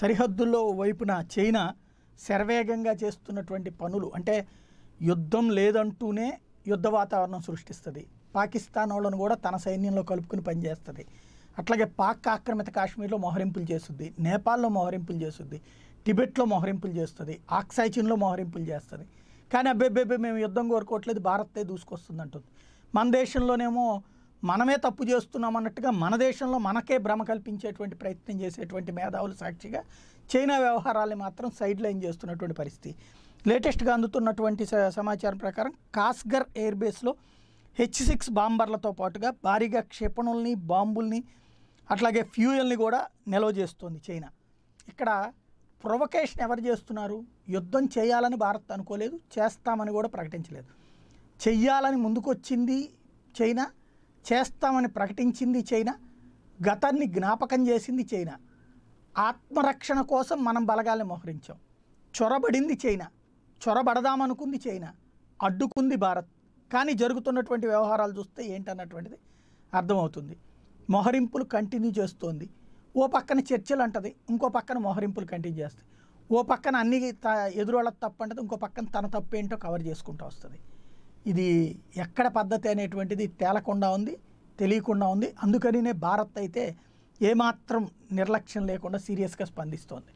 సరిహద్దుల్లో వైపున చైనా శరవేగంగా చేస్తున్నటువంటి పనులు అంటే యుద్ధం లేదంటూనే యుద్ధ వాతావరణం సృష్టిస్తుంది పాకిస్తాన్ వాళ్ళను కూడా తన సైన్యంలో కలుపుకుని పనిచేస్తుంది అట్లాగే పాక్ ఆక్రమిత కాశ్మీర్లో మోహరింపులు చేస్తుంది నేపాల్లో మోహరింపులు చేస్తుంది టిబెట్లో మోహరింపులు చేస్తుంది ఆక్సైచిన్లో మోహరింపులు చేస్తుంది కానీ అబ్బే మేము యుద్ధం కోరుకోవట్లేదు భారతే దూసుకొస్తుంది అంటుంది మన దేశంలోనేమో మనమే తప్పు చేస్తున్నాం అన్నట్టుగా మన దేశంలో మనకే భ్రమ కల్పించేటువంటి ప్రయత్నం చేసేటువంటి మేధావులు సాక్షిగా చైనా వ్యవహారాలని మాత్రం సైడ్ లైన్ చేస్తున్నటువంటి పరిస్థితి లేటెస్ట్గా అందుతున్నటువంటి సమాచారం ప్రకారం కాస్గర్ ఎయిర్బేస్లో హెచ్ సిక్స్ బాంబర్లతో పాటుగా భారీగా క్షిపణుల్ని బాంబుల్ని అట్లాగే ఫ్యూయల్ని కూడా నిల్వ చేస్తోంది చైనా ఇక్కడ ప్రొవకేషన్ ఎవరు చేస్తున్నారు యుద్ధం చేయాలని భారత్ అనుకోలేదు చేస్తామని కూడా ప్రకటించలేదు చెయ్యాలని ముందుకొచ్చింది చైనా చేస్తామని ప్రకటించింది చైనా గతాన్ని జ్ఞాపకం చేసింది చైనా ఆత్మరక్షణ కోసం మనం బలగాల్ని మోహరించాం చొరబడింది చైనా చొరబడదామనుకుంది చైనా అడ్డుకుంది భారత్ కానీ జరుగుతున్నటువంటి వ్యవహారాలు చూస్తే ఏంటన్నటువంటిది అర్థమవుతుంది మొహరింపులు కంటిన్యూ చేస్తోంది ఓ పక్కన చర్చలు అంటది ఇంకో పక్కన మొహరింపులు కంటిన్యూ చేస్తుంది ఓ పక్కన అన్ని వాళ్ళ తప్పు అంటది ఇంకో పక్కన తన తప్పు ఏంటో కవర్ చేసుకుంటూ వస్తుంది ఇది ఎక్కడ పద్ధతి అనేటువంటిది తేలకుండా ఉంది తెలియకుండా ఉంది అందుకనినే భారత్ అయితే ఏమాత్రం నిర్లక్ష్యం లేకుండా సీరియస్గా స్పందిస్తోంది